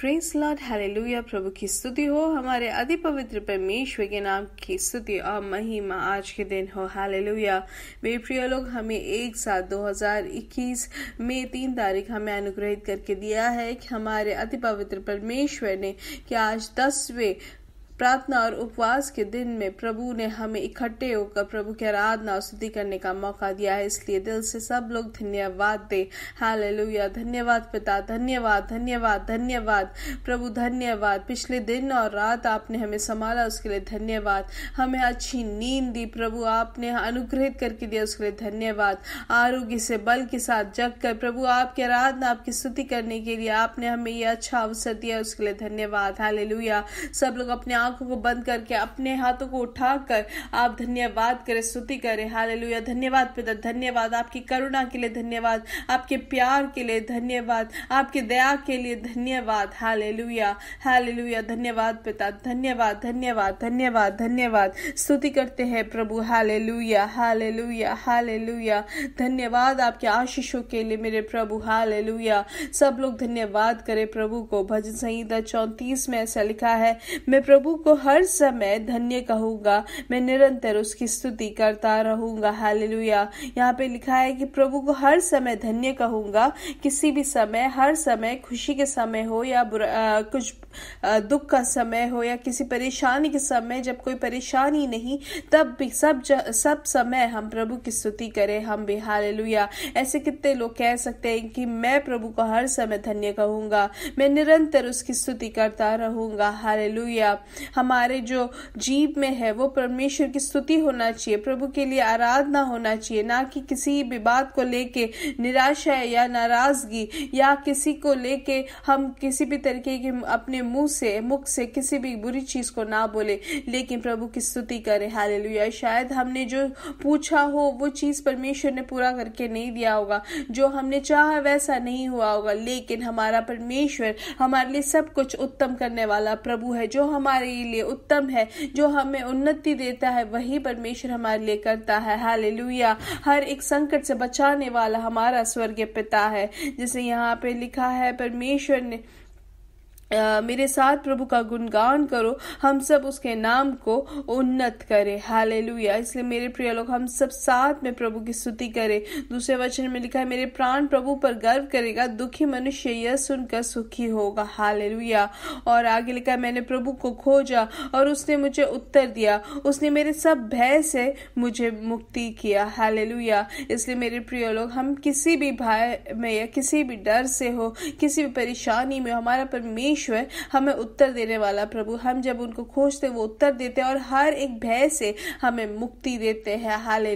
Prince Lord hallelujah प्रभु की स्तुति हो हमारे अति पवित्र परमेश्वर के नाम की स्तुति और महिमा आज के दिन हो हालेलुया मेरे प्रिय लोग हमें एक सात 2021 में तीन तारीख हमें अनुग्रहित करके दिया है कि हमारे अति पवित्र परमेश्वर ने कि आज दसवें प्रार्थना और उपवास के दिन में प्रभु ने हमें इकट्ठे होकर प्रभु की आराधना और स्तुति करने का मौका दिया है इसलिए दिल से सब लोग धन्यवाद दे हालेलुया धन्यवाद पिता धन्यवाद धन्यवाद धन्यवाद प्रभु धन्यवाद पिछले दिन और रात आपने हमें संभाला उसके लिए धन्यवाद हमें अच्छी नींद दी प्रभु आपने अनुग्रहित करके दिया उसके लिए धन्यवाद आरोग्य से बल के साथ जग कर प्रभु आपकी आराधना आपकी स्तुति करने के लिए आपने हमें यह अच्छा अवसर दिया उसके लिए धन्यवाद हालेलुया सब लोग अपने आंखों को बंद करके अपने हाथों को उठाकर आप धन्यवाद करें स्तुति करें हाल लुया धन्यवाद पिता धन्यवाद आपकी करुणा के लिए धन्यवाद आपके प्यार के लिए धन्यवाद आपके दया के लिए धन्यवाद हाल लुया हाल लुया धन्यवाद पिता धन्यवाद धन्यवाद धन्यवाद धन्यवाद स्तुति करते हैं प्रभु हाल हाल लुया लुया हाल लुया धन्यवाद आपके आशीषों के लिए मेरे प्रभु हाल लुया सब लोग धन्यवाद करें प्रभु को भजन संहिता चौंतीस में ऐसा लिखा है मैं प्रभु को हर समय धन्य कहूंगा मैं निरंतर उसकी स्तुति करता रहूंगा हालेलुया यहाँ पे लिखा है कि प्रभु को हर समय धन्य कहूंगा किसी भी समय हर समय खुशी के समय हो या आ, कुछ आ, दुख का समय हो या किसी परेशानी के समय जब कोई परेशानी नहीं तब भी सब सब समय हम प्रभु की स्तुति करें हम भी हालेलुया ऐसे कितने लोग कह सकते हैं कि मैं प्रभु को हर समय धन्य कहूंगा मैं निरंतर उसकी स्तुति करता रहूंगा हालेलुया हमारे जो जीव में है वो परमेश्वर की स्तुति होना चाहिए प्रभु के लिए आराधना होना चाहिए ना कि किसी भी बात को लेके निराशा या नाराजगी या किसी को लेके हम किसी भी तरीके के अपने मुंह से मुख से किसी भी बुरी चीज को ना बोले लेकिन प्रभु की स्तुति करें हाल शायद हमने जो पूछा हो वो चीज परमेश्वर ने पूरा करके नहीं दिया होगा जो हमने चाह वैसा नहीं हुआ होगा लेकिन हमारा परमेश्वर हमारे लिए सब कुछ उत्तम करने वाला प्रभु है जो हमारे हमारे लिए उत्तम है जो हमें उन्नति देता है वही परमेश्वर हमारे लिए करता है हालेलुया हर एक संकट से बचाने वाला हमारा स्वर्गीय पिता है जैसे यहाँ पे लिखा है परमेश्वर ने मेरे साथ प्रभु का गुणगान करो हम सब उसके नाम को उन्नत करें हाले इसलिए मेरे प्रिय लोग हम सब साथ में प्रभु की स्तुति करें दूसरे वचन में लिखा है मेरे प्राण प्रभु पर गर्व करेगा दुखी मनुष्य यह सुनकर सुखी होगा हाले और आगे लिखा है मैंने प्रभु को खोजा और उसने मुझे उत्तर दिया उसने मेरे सब भय से मुझे मुक्ति किया हाले इसलिए मेरे प्रिय लोग हम किसी भी भय में या किसी भी डर से हो किसी भी परेशानी में हमारा परमेश परमेश्वर हमें उत्तर देने वाला प्रभु हम जब उनको खोजते वो उत्तर देते हैं और हर एक भय से हमें मुक्ति देते हैं हाले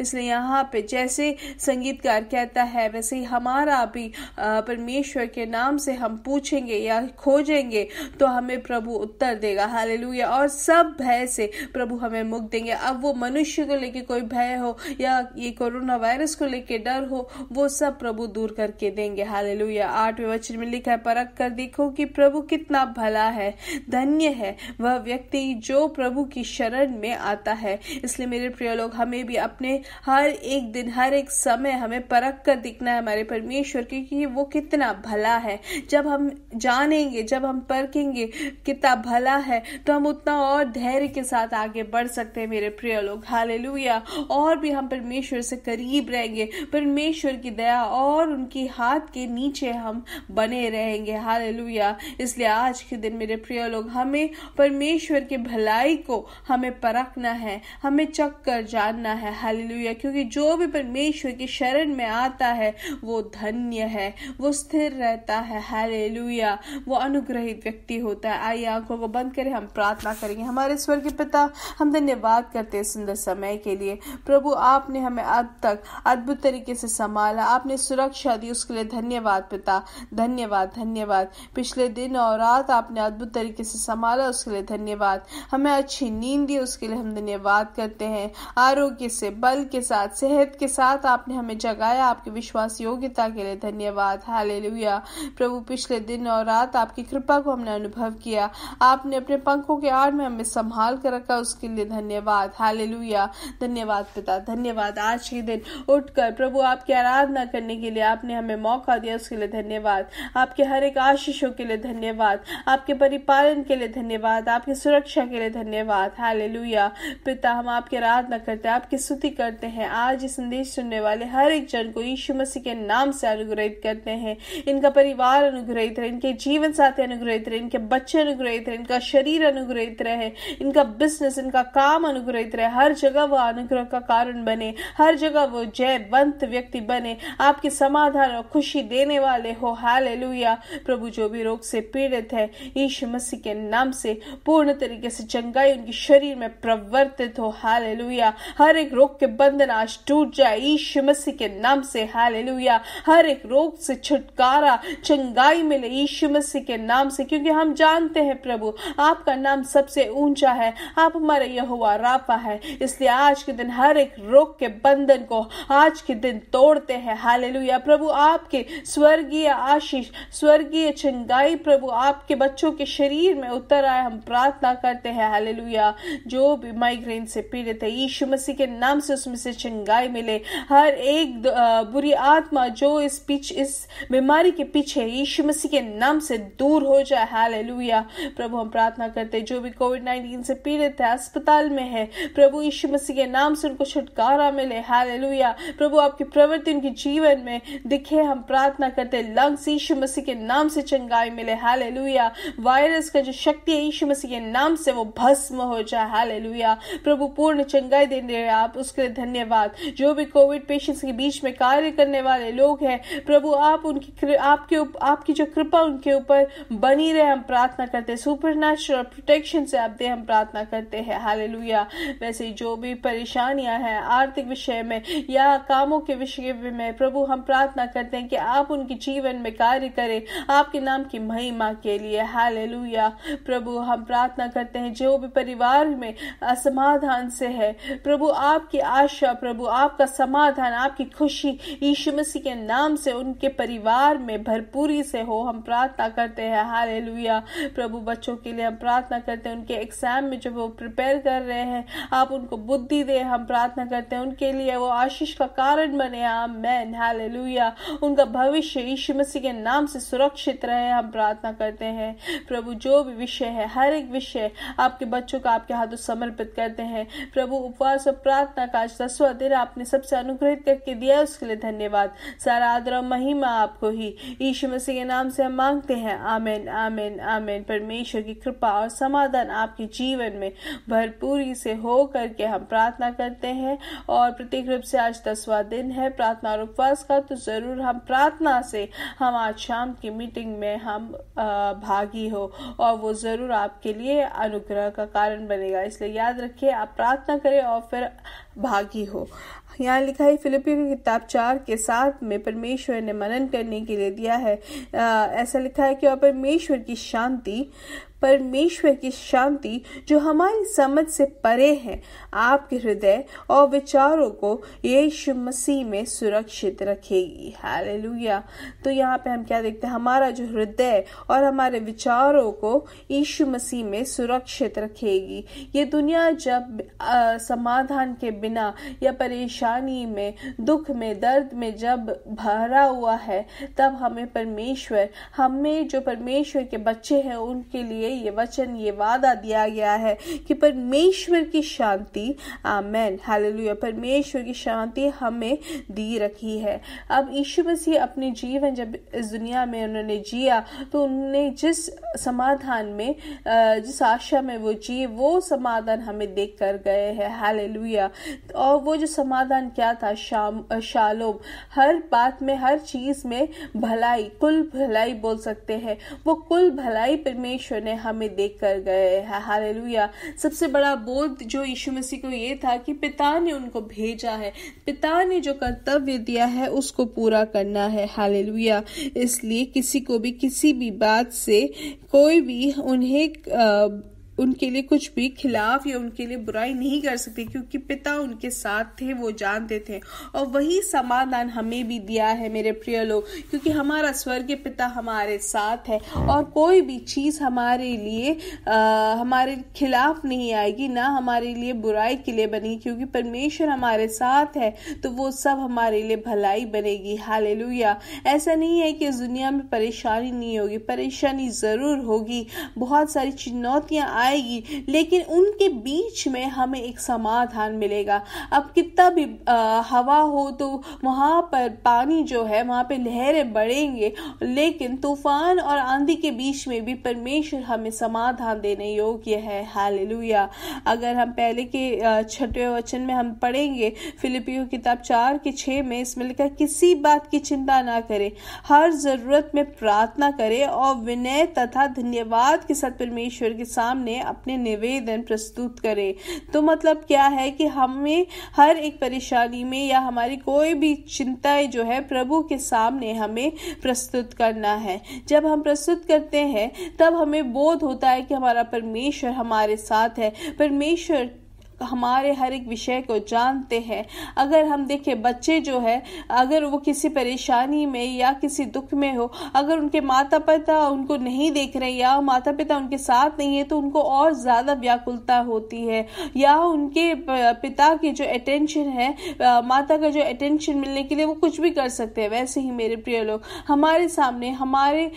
इसलिए यहाँ पे जैसे संगीतकार कहता है वैसे ही हमारा भी परमेश्वर के नाम से हम पूछेंगे या खोजेंगे तो हमें प्रभु उत्तर देगा हाले और सब भय से प्रभु हमें मुक्त देंगे अब वो मनुष्य को लेके कोई भय हो या ये कोरोना वायरस को लेके डर हो वो सब प्रभु दूर करके देंगे हाले आठवें वचन में लिखा है परख कर देखो देखो कि प्रभु कितना भला है धन्य है वह व्यक्ति जो प्रभु की शरण में आता है इसलिए मेरे प्रिय लोग हमें भी अपने हर एक दिन हर एक समय हमें परख कर दिखना है हमारे परमेश्वर क्योंकि वो कितना भला है जब हम जानेंगे जब हम परखेंगे कितना भला है तो हम उतना और धैर्य के साथ आगे बढ़ सकते हैं मेरे प्रिय लोग हाल और भी हम परमेश्वर से करीब रहेंगे परमेश्वर की दया और उनकी हाथ के नीचे हम बने रहेंगे हाल दिया इसलिए आज के दिन मेरे प्रिय लोग हमें परमेश्वर की भलाई को हमें परखना है हमें चक कर जानना है हालेलुया क्योंकि जो भी परमेश्वर की शरण में आता है वो धन्य है वो स्थिर रहता है हालेलुया वो अनुग्रहित व्यक्ति होता है आइए आंखों को बंद करें हम प्रार्थना करेंगे हमारे स्वर के पिता हम धन्यवाद करते हैं सुंदर समय के लिए प्रभु आपने हमें अब तक अद्भुत तरीके से संभाला आपने सुरक्षा दी उसके लिए धन्यवाद पिता धन्यवाद धन्यवाद पिछले दिन और रात आपने अद्भुत तरीके से संभाला उसके लिए धन्यवाद हमें अच्छी नींद दी उसके लिए हम धन्यवाद करते हैं आरोग्य से बल के साथ सेहत के साथ आपने हमें जगाया आपके विश्वास योग्यता के लिए धन्यवाद हाले प्रभु पिछले दिन और रात आपकी कृपा को हमने अनुभव किया आपने अपने पंखों के आड़ में हमें संभाल कर रखा उसके लिए धन्यवाद हाले धन्यवाद पिता धन्यवाद आज के दिन उठकर प्रभु आपकी आराधना करने के लिए आपने हमें मौका दिया उसके लिए धन्यवाद आपके हर एक आशीषों के लिए धन्यवाद आपके परिपालन के लिए धन्यवाद आपकी सुरक्षा के लिए धन्यवाद हाल पिता हम आपकी आराधना करते हैं आपकी स्तुति करते हैं आज संदेश सुनने वाले हर एक जन को यीशु मसीह के नाम से अनुग्रहित करते हैं इनका परिवार अनुग्रहित रहे इनके जीवन साथी अनुग्रहित रहे इनके बच्चे अनुग्रहित रहे इनका शरीर अनुग्रहित रहे इनका बिजनेस इनका काम अनुग्रहित रहे हर जगह वो अनुग्रह का कारण बने हर जगह वो जयवंत व्यक्ति बने आपके समाधान और खुशी देने वाले हो हाल प्रभु जो भी भी रोग से पीड़ित है यीशु मसीह के नाम से पूर्ण तरीके से चंगाई उनके शरीर में प्रवर्तित हो हाल हर एक रोग के बंधन आज टूट जाए यीशु मसीह के नाम से हाल हर एक रोग से छुटकारा चंगाई मिले यीशु मसीह के नाम से क्योंकि हम जानते हैं प्रभु आपका नाम सबसे ऊंचा है आप हमारे यह रापा है इसलिए आज के दिन हर एक रोग के बंधन को आज के दिन तोड़ते हैं हाल प्रभु आपके स्वर्गीय आशीष स्वर्गीय चंगाई दाई प्रभु आपके बच्चों के शरीर में उतर आए हम प्रार्थना करते हैं हालेलुया जो भी माइग्रेन से पीड़ित है यीशु मसीह के नाम से उसमें से चंगाई मिले हर एक बुरी आत्मा जो इस पीछे इस बीमारी के पीछे यीशु मसीह के नाम से दूर हो जाए हालेलुया प्रभु हम प्रार्थना करते जो भी कोविड नाइन्टीन से पीड़ित है अस्पताल में है प्रभु यीशु मसीह के नाम से उनको छुटकारा मिले हालेलुया प्रभु आपकी प्रवृत्ति उनके जीवन में दिखे हम प्रार्थना करते लंग्स यीशु मसीह के नाम से चंगाई छुटकारा मिले हाल वायरस का जो शक्ति है यीशु मसीह के नाम से वो भस्म हो जाए हाल प्रभु पूर्ण चंगाई दे रहे आप उसके लिए धन्यवाद जो भी कोविड पेशेंट्स के बीच में कार्य करने वाले लोग हैं प्रभु आप उनकी आपके उप, आपकी जो कृपा उनके ऊपर बनी रहे हम प्रार्थना करते हैं सुपर नेचुरल प्रोटेक्शन से आप दे हम प्रार्थना करते हैं हाल वैसे जो भी परेशानियां हैं आर्थिक विषय में या कामों के विषय में प्रभु हम प्रार्थना करते हैं कि आप उनके जीवन में कार्य करें आपके नाम की महिमा के लिए हाल प्रभु हम प्रार्थना करते हैं जो भी परिवार में असमाधान से है प्रभु आपकी आशा प्रभु आपका समाधान आपकी खुशी यीशु मसीह के नाम से उनके परिवार में भरपूरी से हो हम प्रार्थना करते हैं हाल प्रभु बच्चों के लिए हम प्रार्थना करते हैं उनके एग्जाम में जब वो प्रिपेयर कर रहे हैं आप उनको बुद्धि दे हम प्रार्थना करते हैं उनके लिए वो आशीष का कारण बने आमेन हाल उनका भविष्य यीशु मसीह के नाम से सुरक्षित रहे हम प्रार्थना करते हैं प्रभु जो भी विषय है हर एक विषय आपके बच्चों का आपके हाथों समर्पित करते हैं प्रभु उपवास और प्रार्थना का आज दिन आपने सबसे अनुग्रहित करके दिया उसके लिए धन्यवाद सारा आदर और महिमा आपको ही ईश मसीह के नाम से हम मांगते हैं आमेन आमेन आमेन परमेश्वर की कृपा और समाधान आपके जीवन में भरपूरी से हो करके हम प्रार्थना करते हैं और प्रत्येक रूप से आज दसवा दिन है प्रार्थना और उपवास का तो जरूर हम प्रार्थना से हम आज शाम की मीटिंग में हम भागी हो और वो ज़रूर आपके लिए अनुग्रह का कारण बनेगा इसलिए याद रखिए आप प्रार्थना करें और फिर भागी हो यहाँ लिखा है फिलिपियों की किताब चार के साथ में परमेश्वर ने मनन करने के लिए दिया है आ, ऐसा लिखा है कि और परमेश्वर की शांति परमेश्वर की शांति जो हमारी समझ से परे है आपके हृदय और विचारों को यीशु मसीह में सुरक्षित रखेगी हालेलुया तो यहाँ पे हम क्या देखते हैं हमारा जो हृदय और हमारे विचारों को यीशु मसीह में सुरक्षित रखेगी ये दुनिया जब आ, समाधान के बिना या परेशान परेशानी में दुख में दर्द में जब भरा हुआ है तब हमें परमेश्वर हमें जो परमेश्वर के बच्चे हैं उनके लिए ये वचन ये वादा दिया गया है कि परमेश्वर की शांति आमेन हालेलुया परमेश्वर की शांति हमें दी रखी है अब ईशु मसीह अपने जीवन जब इस दुनिया में उन्होंने जिया तो उन्होंने जिस समाधान में जिस आशा में वो जिए वो समाधान हमें देख कर गए हैं हाल और वो जो समाधान इंसान क्या था शाम शालोम हर बात में हर चीज़ में भलाई कुल भलाई बोल सकते हैं वो कुल भलाई परमेश्वर ने हमें देख कर गए हैं हालेलुया सबसे बड़ा बोध जो यीशु मसीह को ये था कि पिता ने उनको भेजा है पिता ने जो कर्तव्य दिया है उसको पूरा करना है हाले इसलिए किसी को भी किसी भी बात से कोई भी उन्हें आ, उनके लिए कुछ भी खिलाफ या उनके लिए बुराई नहीं कर सकते क्योंकि पिता उनके साथ थे वो जानते थे और वही समाधान हमें भी दिया है मेरे प्रिय लोग क्योंकि हमारा स्वर्गीय पिता हमारे साथ है और कोई भी चीज़ हमारे लिए आ, हमारे खिलाफ नहीं आएगी ना हमारे लिए बुराई के लिए बनेगी क्योंकि परमेश्वर हमारे साथ है तो वो सब हमारे लिए भलाई बनेगी हाल ऐसा नहीं है कि इस दुनिया में परेशानी नहीं होगी परेशानी ज़रूर होगी बहुत सारी चुनौतियाँ आएगी लेकिन उनके बीच में हमें एक समाधान मिलेगा अब कितना भी आ, हवा हो तो वहाँ पर पानी जो है वहाँ पे लहरें बढ़ेंगे लेकिन तूफान और आंधी के बीच में भी परमेश्वर हमें समाधान देने योग्य है हाल अगर हम पहले के छठे वचन में हम पढ़ेंगे फिलिपियो किताब चार के छः में इसमें लिखा किसी बात की चिंता ना करें हर ज़रूरत में प्रार्थना करें और विनय तथा धन्यवाद के साथ परमेश्वर के सामने में अपने निवेदन प्रस्तुत करें तो मतलब क्या है कि हमें हर एक परेशानी में या हमारी कोई भी चिंताएं जो है प्रभु के सामने हमें प्रस्तुत करना है जब हम प्रस्तुत करते हैं तब हमें बोध होता है कि हमारा परमेश्वर हमारे साथ है परमेश्वर हमारे हर एक विषय को जानते हैं अगर हम देखें बच्चे जो है अगर वो किसी परेशानी में या किसी दुख में हो अगर उनके माता पिता उनको नहीं देख रहे या माता पिता उनके साथ नहीं है तो उनको और ज़्यादा व्याकुलता होती है या उनके पिता की जो अटेंशन है माता का जो अटेंशन मिलने के लिए वो कुछ भी कर सकते हैं वैसे ही मेरे प्रिय लोग हमारे सामने हमारे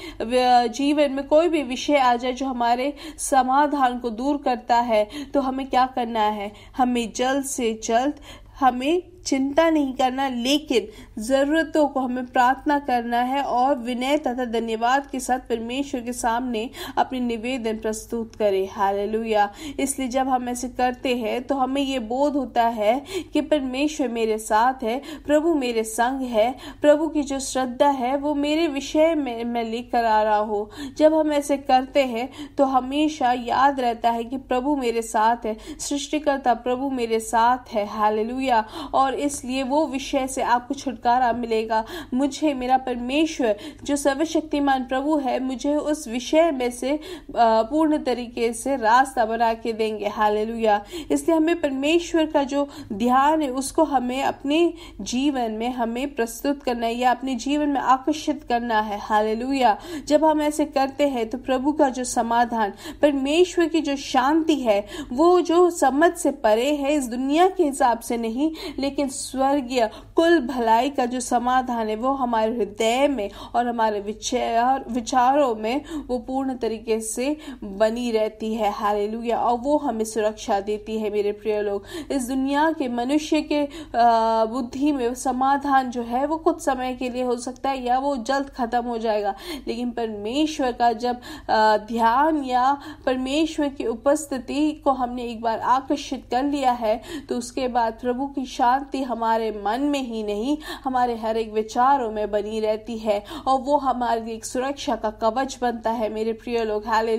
जीवन में कोई भी विषय आ जाए जो हमारे समाधान को दूर करता है तो हमें क्या करना है हमें जल्द से जल्द हमें चिंता नहीं करना लेकिन ज़रूरतों को हमें प्रार्थना करना है और विनय तथा धन्यवाद के साथ परमेश्वर के सामने अपने निवेदन प्रस्तुत करें हालेलुया इसलिए जब हम ऐसे करते हैं तो हमें ये बोध होता है कि परमेश्वर मेरे साथ है प्रभु मेरे संग है प्रभु की जो श्रद्धा है वो मेरे विषय में मैं लेकर आ रहा हूँ जब हम ऐसे करते हैं तो हमेशा याद रहता है कि प्रभु मेरे साथ है सृष्टिकर्ता प्रभु मेरे साथ है हालेलुया और और इसलिए वो विषय से आपको छुटकारा मिलेगा मुझे मेरा परमेश्वर जो सर्वशक्तिमान प्रभु है मुझे उस विषय में से पूर्ण तरीके से रास्ता बना के देंगे हाल इसलिए हमें परमेश्वर का जो ध्यान है उसको हमें अपने जीवन में हमें प्रस्तुत करना है या अपने जीवन में आकर्षित करना है हाल जब हम ऐसे करते हैं तो प्रभु का जो समाधान परमेश्वर की जो शांति है वो जो समझ से परे है इस दुनिया के हिसाब से नहीं लेकिन लेकिन स्वर्गीय कुल भलाई का जो समाधान है वो हमारे हृदय में और हमारे विचार विचारों में वो पूर्ण तरीके से बनी रहती है हालेलुया और वो हमें सुरक्षा देती है मेरे प्रिय लोग इस दुनिया के मनुष्य के बुद्धि में समाधान जो है वो कुछ समय के लिए हो सकता है या वो जल्द खत्म हो जाएगा लेकिन परमेश्वर का जब ध्यान या परमेश्वर की उपस्थिति को हमने एक बार आकर्षित कर लिया है तो उसके बाद प्रभु की शांत शक्ति हमारे मन में ही नहीं हमारे हर एक विचारों में बनी रहती है और वो हमारी एक सुरक्षा का कवच बनता है मेरे प्रिय लोग हाले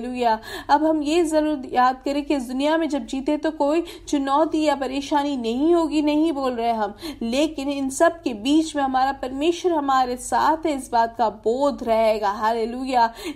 अब हम ये ज़रूर याद करें कि इस दुनिया में जब जीते तो कोई चुनौती या परेशानी नहीं होगी नहीं बोल रहे हम लेकिन इन सब के बीच में हमारा परमेश्वर हमारे साथ है इस बात का बोध रहेगा हाले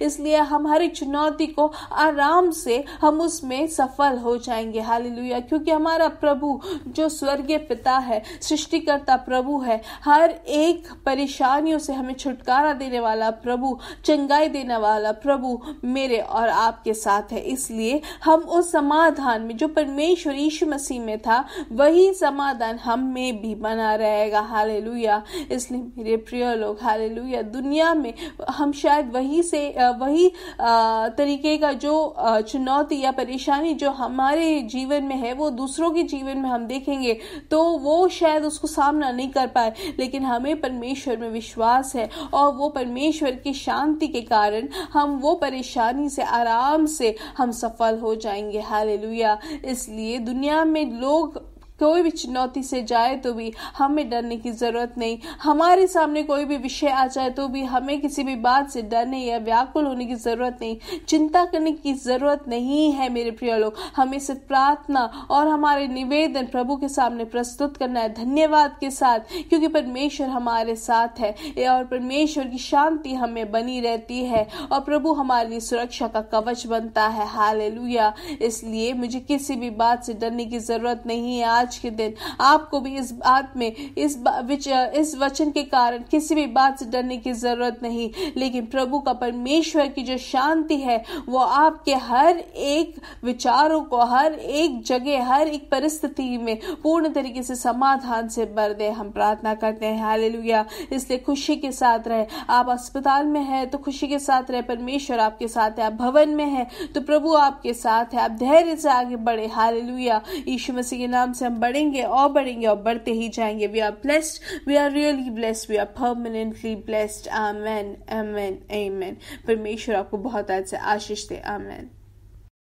इसलिए हम हर एक चुनौती को आराम से हम उसमें सफल हो जाएंगे हाले क्योंकि हमारा प्रभु जो स्वर्गीय पिता है सृष्टिकर्ता प्रभु है हर एक परेशानियों से हमें छुटकारा देने वाला प्रभु चंगाई देने वाला प्रभु मेरे और आपके साथ है इसलिए हम उस समाधान में जो परमेश्वर ईश मसीह में था वही समाधान हम में भी बना रहेगा हाले इसलिए मेरे प्रिय लोग हाले दुनिया में हम शायद वही से वही तरीके का जो चुनौती या परेशानी जो हमारे जीवन में है वो दूसरों के जीवन में हम देखेंगे तो वो शायद उसको सामना नहीं कर पाए लेकिन हमें परमेश्वर में विश्वास है और वो परमेश्वर की शांति के कारण हम वो परेशानी से आराम से हम सफल हो जाएंगे हालेलुया इसलिए दुनिया में लोग कोई भी चुनौती से जाए तो भी हमें डरने की ज़रूरत नहीं हमारे सामने कोई भी विषय आ जाए तो भी हमें किसी भी बात से डरने या व्याकुल होने की ज़रूरत नहीं चिंता करने की ज़रूरत नहीं है मेरे प्रिय लोग हमें सिर्फ प्रार्थना और हमारे निवेदन प्रभु के सामने प्रस्तुत करना है धन्यवाद के साथ क्योंकि परमेश्वर हमारे साथ है और परमेश्वर की शांति हमें बनी रहती है और प्रभु हमारे लिए सुरक्षा का कवच बनता है हाल इसलिए मुझे किसी भी बात से डरने की ज़रूरत नहीं है आज आज के दिन आपको भी इस बात में इस विच, इस वचन के कारण किसी भी बात से डरने की जरूरत नहीं लेकिन प्रभु का परमेश्वर की जो शांति है वो आपके हर एक विचारों को हर एक जगह हर एक परिस्थिति में पूर्ण तरीके से समाधान से भर दे हम प्रार्थना करते हैं हाल इसलिए खुशी के साथ रहे आप अस्पताल में है तो खुशी के साथ रहे परमेश्वर आपके साथ है आप भवन में है तो प्रभु आपके साथ है आप धैर्य से आगे बढ़े हाल लुया मसीह के नाम से हम बढ़ेंगे और बढ़ेंगे और बढ़ते ही जाएंगे we are blessed we are really blessed we are permanently blessed amen amen amen परमेश्वर आपको बहुत अच्छे आशीष दे आमेन